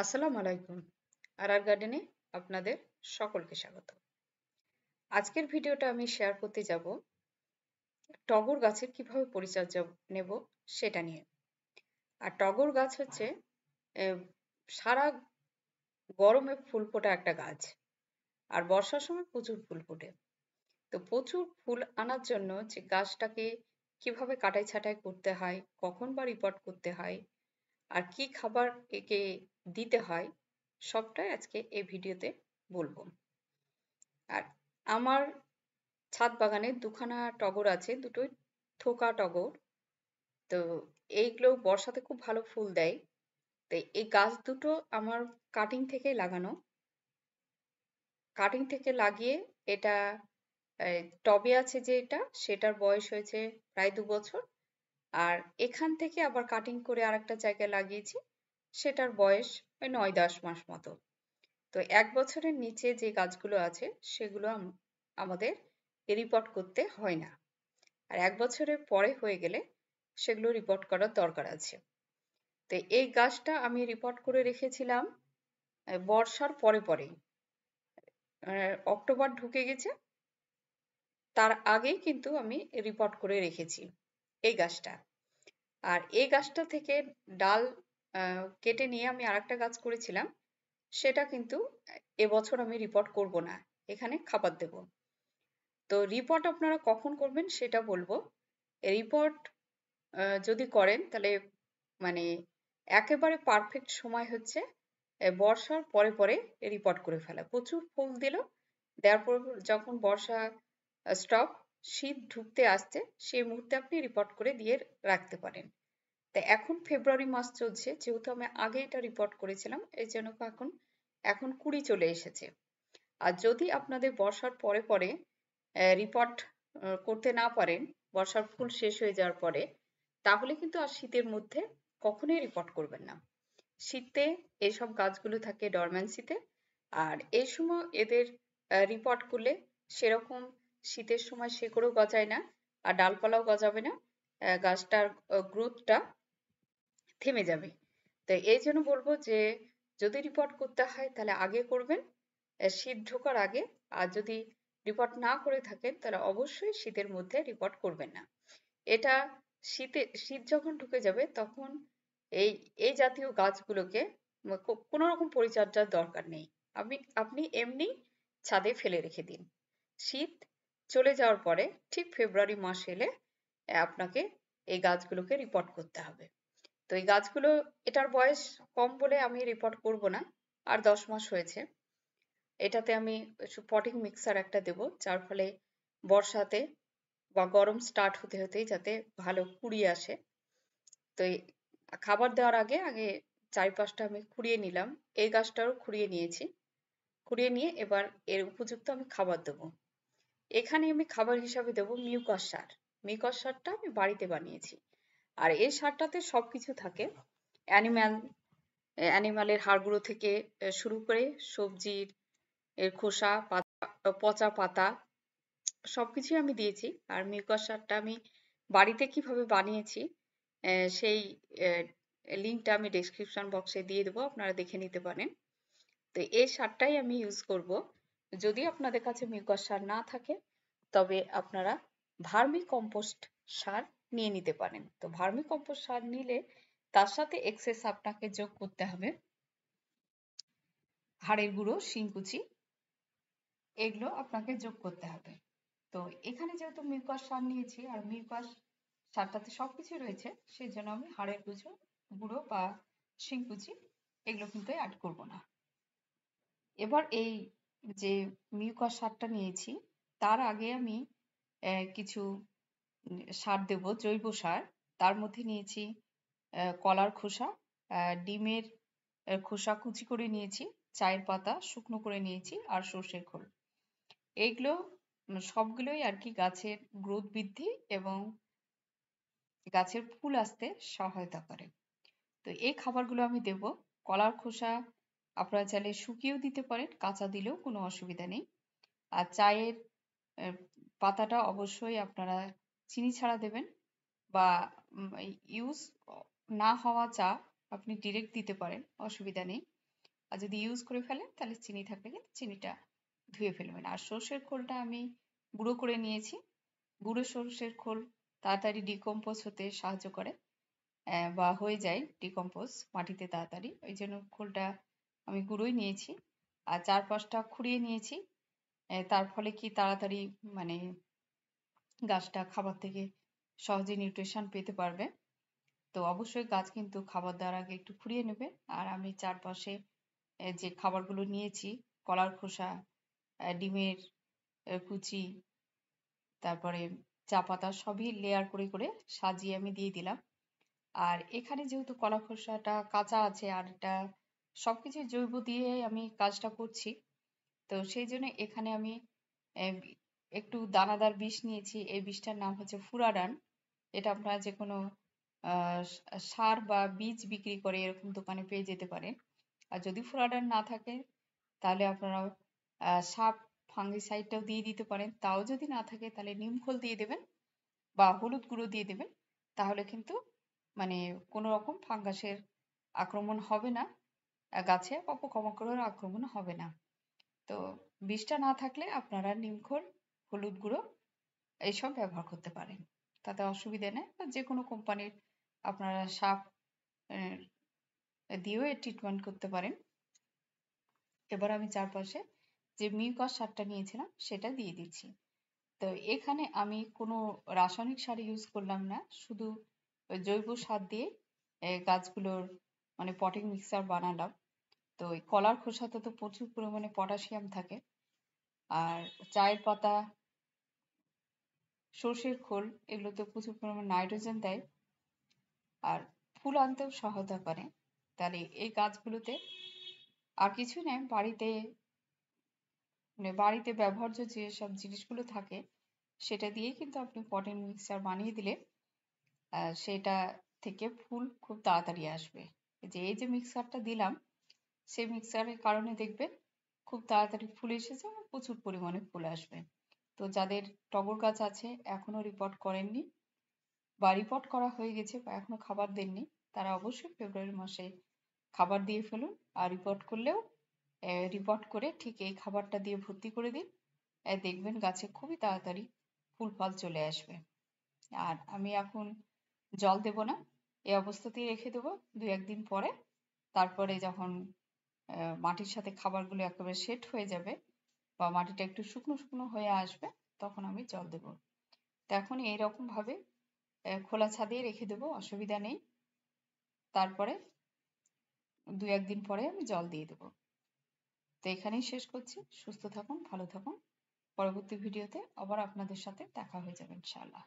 আসসালামু আলাইকুম আর আর গার্ডেনে আপনাদের সকলকে স্বাগত আজকের ভিডিওটা আমি শেয়ার করতে যাব টগর গাছের কিভাবে পরিচর্যা নেব সেটা নিয়ে আর টগর গাছ হচ্ছে সারা গরমে ফুল ফোটা একটা গাছ আর বর্ষার সময় প্রচুর ফুল ফোটে তো প্রচুর ফুল আনার জন্য যে গাছটাকে কিভাবে কাটাই ছাটাই করতে হয় কখন বা রিপোর্ট করতে হয় আর কি খাবার একে দিতে হয় সবটাই আজকে এই ভিডিওতে বলবো আর আমার ছাদ বাগানে দুখানা টগর আছে দুটোই থোকা টগর তো এইগুলো বর্ষাতে খুব ভালো ফুল দেয় তো এই গাছ দুটো আমার কাটিং থেকে লাগানো কাটিং থেকে লাগিয়ে এটা টবে আছে যে এটা সেটার বয়স হয়েছে প্রায় দু বছর আর এখান থেকে আবার কাটিং করে আরেকটা জায়গায় লাগিয়েছি সেটার বয়স ওই নয় দশ মাস মতো তো এক বছরের নিচে যে গাছগুলো আছে সেগুলো আমাদের রিপোর্ট করতে হয় না আর এক বছরের পরে হয়ে গেলে সেগুলো রিপোর্ট করার দরকার আছে তো এই গাছটা আমি রিপোর্ট করে রেখেছিলাম বর্ষার পরে পরেই অক্টোবর ঢুকে গেছে তার আগেই কিন্তু আমি রিপোর্ট করে রেখেছি এই গাছটা আর এই গাছটা থেকে ডাল কেটে নিয়ে আমি আরেকটা কাজ করেছিলাম সেটা কিন্তু এবছর আমি রিপোর্ট করব না এখানে খাবার দেব তো রিপোর্ট আপনারা কখন করবেন সেটা বলবো রিপোর্ট যদি করেন তাহলে মানে একেবারে পারফেক্ট সময় হচ্ছে বর্ষার পরে পরে রিপোর্ট করে ফেলা প্রচুর ফুল দিল দেওয়ার পর যখন বর্ষা স্টপ শীত ঢুকতে আসছে সেই মুহূর্তে আপনি রিপোর্ট করে দিয়ে রাখতে পারেন তা এখন ফেব্রুয়ারি মাস চলছে যেহেতু আমি আগে এটা রিপোর্ট করেছিলাম এই জন্য এখন এখন কুড়ি চলে এসেছে আর যদি আপনাদের বর্ষার পরে পরে রিপোর্ট করতে না পারেন বর্ষার ফুল শেষ হয়ে যাওয়ার পরে তাহলে কিন্তু আর শীতের মধ্যে কখনোই রিপোর্ট করবেন না শীতে এসব গাছগুলো থাকে ডরম্যান্সিতে আর এই সময় এদের রিপোর্ট করলে সেরকম শীতের সময় শেকড়ও গজায় না আর ডালপালাও গজাবে না গাছটার গ্রোথটা থেমে যাবে তাই এই জন্য বলবো যে যদি রিপোর্ট করতে হয় তাহলে আগে করবেন শীত ঢোকার আগে আর যদি রিপোর্ট না করে থাকেন তাহলে অবশ্যই শীতের মধ্যে রিপোর্ট করবেন না এটা শীতে শীত যখন ঢুকে যাবে তখন এই এই জাতীয় গাছগুলোকে কোনো রকম পরিচর্যার দরকার নেই আপনি আপনি এমনি ছাদে ফেলে রেখে দিন শীত চলে যাওয়ার পরে ঠিক ফেব্রুয়ারি মাস এলে আপনাকে এই গাছগুলোকে রিপোর্ট করতে হবে তো এই গাছগুলো এটার বয়স কম বলে আমি রিপোর্ট করব না আর দশ মাস হয়েছে এটাতে আমি পটিং মিক্সার একটা দেব যার ফলে বর্ষাতে বা গরম স্টার্ট হতে হতেই যাতে ভালো কুড়িয়ে আসে তো খাবার দেওয়ার আগে আগে চারিপাশটা আমি খুঁড়িয়ে নিলাম এই গাছটাও খুঁড়িয়ে নিয়েছি খুঁড়িয়ে নিয়ে এবার এর উপযুক্ত আমি খাবার দেব এখানে আমি খাবার হিসাবে দেব মিউকাস সার মিউকাস সারটা আমি বাড়িতে বানিয়েছি আর এই সারটাতে সব কিছু থাকে অ্যানিম্যাল অ্যানিম্যালের হাড়গুলো থেকে শুরু করে সবজির এর খোসা পাতা পচা পাতা সবকিছুই আমি দিয়েছি আর মিউকাস সারটা আমি বাড়িতে কিভাবে বানিয়েছি সেই লিঙ্কটা আমি ডেসক্রিপশন বক্সে দিয়ে দেবো আপনারা দেখে নিতে পারেন তো এই সারটাই আমি ইউজ করব যদি আপনাদের কাছে মিউকাস সার না থাকে তবে আপনারা ভার্মি কম্পোস্ট সার নিয়ে নিতে পারেন তো ভার্মি কম্পোস্ট সার নিলে তার সাথে এক্সেস আপনাকে যোগ করতে হবে হাড়ের গুঁড়ো শিংকুচি এগুলো আপনাকে যোগ করতে হবে তো এখানে যেহেতু মিরকাশ সার নিয়েছি আর মিরকাশ সারটাতে সবকিছু রয়েছে সেই জন্য আমি হাড়ের গুঁজো গুঁড়ো বা শিংকুচি এগুলো কিন্তু অ্যাড করব না এবার এই যে মিউকাস সারটা নিয়েছি তার আগে আমি কিছু সার দেব জৈব সার তার মধ্যে নিয়েছি আহ কলার খোসা আহ ডিমের খোসা কুচি করে নিয়েছি চায়ের পাতা শুকনো করে নিয়েছি আর সর্ষের খোল এইগুলো সবগুলোই আর কি গাছের growth বৃদ্ধি এবং গাছের ফুল আসতে সহায়তা করে। তো এই খাবারগুলো আমি দেব কলার খোসা আপনারা চাইলে শুকিয়েও দিতে পারেন কাঁচা দিলেও কোনো অসুবিধা নেই। আর চায়ের পাতাটা অবশ্যই আপনারা চিনি ছাড়া দেবেন বা ইউজ না হওয়া চা আপনি ডিরেক্ট দিতে পারেন অসুবিধা নেই আর যদি ইউজ করে ফেলেন তাহলে চিনি থাকলে কিন্তু চিনিটা ধুয়ে ফেলবেন আর সর্ষের খোলটা আমি গুঁড়ো করে নিয়েছি গুঁড়ো সর্ষের খোল তাড়াতাড়ি ডিকম্পোজ হতে সাহায্য করে বা হয়ে যায় ডিকম্পোজ মাটিতে তাড়াতাড়ি ওই জন্য খোলটা আমি গুঁড়োই নিয়েছি আর চার পাঁচটা খুঁড়িয়ে নিয়েছি তার ফলে কি তাড়াতাড়ি মানে গাছটা খাবার থেকে সহজে নিউট্রিশন পেতে পারবে তো অবশ্যই গাছ কিন্তু খাবার দেওয়ার আগে একটু খুঁড়িয়ে নেবে আর আমি চারপাশে যে খাবারগুলো নিয়েছি কলার খোসা ডিমের কুচি তারপরে চা পাতা সবই লেয়ার করে করে সাজিয়ে আমি দিয়ে দিলাম আর এখানে যেহেতু কলা খোসাটা কাঁচা আছে আর এটা সবকিছু জৈব দিয়ে আমি কাজটা করছি তো সেই জন্য এখানে আমি একটু দানাদার বিষ নিয়েছি এই বিষটার নাম হচ্ছে ফুরাডান এটা আপনারা যে কোনো সার বা বীজ বিক্রি করে এরকম দোকানে পেয়ে যেতে পারেন আর যদি ফুরাডান না থাকে তাহলে আপনারা সাপ ফাঙ্গিসাইডটাও দিয়ে দিতে পারেন তাও যদি না থাকে তাহলে নিমখোল দিয়ে দেবেন বা হলুদ গুঁড়ো দিয়ে দেবেন তাহলে কিন্তু মানে কোনো রকম ফাঙ্গাসের আক্রমণ হবে না গাছে বা আক্রমণ হবে না তো বিষটা না থাকলে আপনারা নিমখোল হলুদ গুঁড়ো এইসব ব্যবহার করতে পারেন তাতে অসুবিধে নেই যে কোনো কোম্পানির আপনারা সাপ দিয়েও এর ট্রিটমেন্ট করতে পারেন এবার আমি চারপাশে যে মিউকাস সারটা নিয়েছিলাম সেটা দিয়ে দিচ্ছি তো এখানে আমি কোনো রাসায়নিক সার ইউজ করলাম না শুধু জৈব সার দিয়ে গাছগুলোর মানে পটিং মিক্সার বানালাম তো এই কলার খোসাতে তো প্রচুর পরিমাণে পটাশিয়াম থাকে আর চায়ের পাতা সর্ষের খোল এগুলোতে প্রচুর পরিমাণে নাইট্রোজেন দেয় আর ফুল আনতেও সহায়তা করে তাহলে এই গাছগুলোতে আর কিছু নেই বাড়িতে মানে বাড়িতে ব্যবহার্য যেসব জিনিসগুলো থাকে সেটা দিয়ে কিন্তু আপনি পটেন মিক্সচার বানিয়ে দিলে সেটা থেকে ফুল খুব তাড়াতাড়ি আসবে যে এই যে মিক্সারটা দিলাম সেই মিক্সারের কারণে দেখবেন খুব তাড়াতাড়ি ফুল এসেছে এবং প্রচুর পরিমাণে ফুল আসবে তো যাদের টগর গাছ আছে এখনো রিপোর্ট করেননি বা রিপোর্ট করা হয়ে গেছে বা এখনো খাবার দেননি তারা অবশ্যই ফেব্রুয়ারি মাসে খাবার দিয়ে ফেলুন আর রিপোর্ট করলেও রিপোর্ট করে ঠিক এই খাবারটা দিয়ে ভর্তি করে দিন দেখবেন গাছে খুবই তাড়াতাড়ি ফুল ফল চলে আসবে আর আমি এখন জল দেব না এই অবস্থাতেই রেখে দেবো দু একদিন পরে তারপরে যখন মাটির সাথে খাবারগুলো একেবারে সেট হয়ে যাবে বা মাটিটা একটু শুকনো শুকনো হয়ে আসবে তখন আমি জল দেব তো এখন এইরকম ভাবে খোলা ছাদে রেখে দেব অসুবিধা নেই তারপরে দু একদিন পরে আমি জল দিয়ে দেব তো এখানেই শেষ করছি সুস্থ থাকুন ভালো থাকুন পরবর্তী ভিডিওতে আবার আপনাদের সাথে দেখা হয়ে যাবে ইনশাআল্লাহ